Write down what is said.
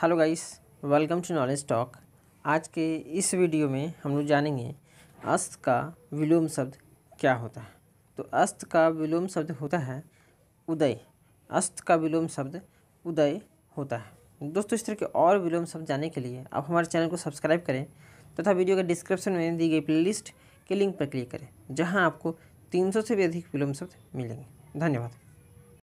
hello guys welcome to knowledge talk आज के इस वीडियो में हम लोग जानेंगे अस्त का विलोम शब्द क्या होता है तो अस्त का विलोम शब्द होता है उदय अस्त का विलोम शब्द उदय होता है दोस्तों इस तरह के और विलोम शब्द जानने के लिए आप हमारे चैनल को सब्सक्राइब करें तथा तो वीडियो के डिस्क्रिप्शन में दी गई प्ले के लिंक पर क्लिक करें जहाँ आपको तीन सौ से भी अधिक विलोम शब्द मिलेंगे धन्यवाद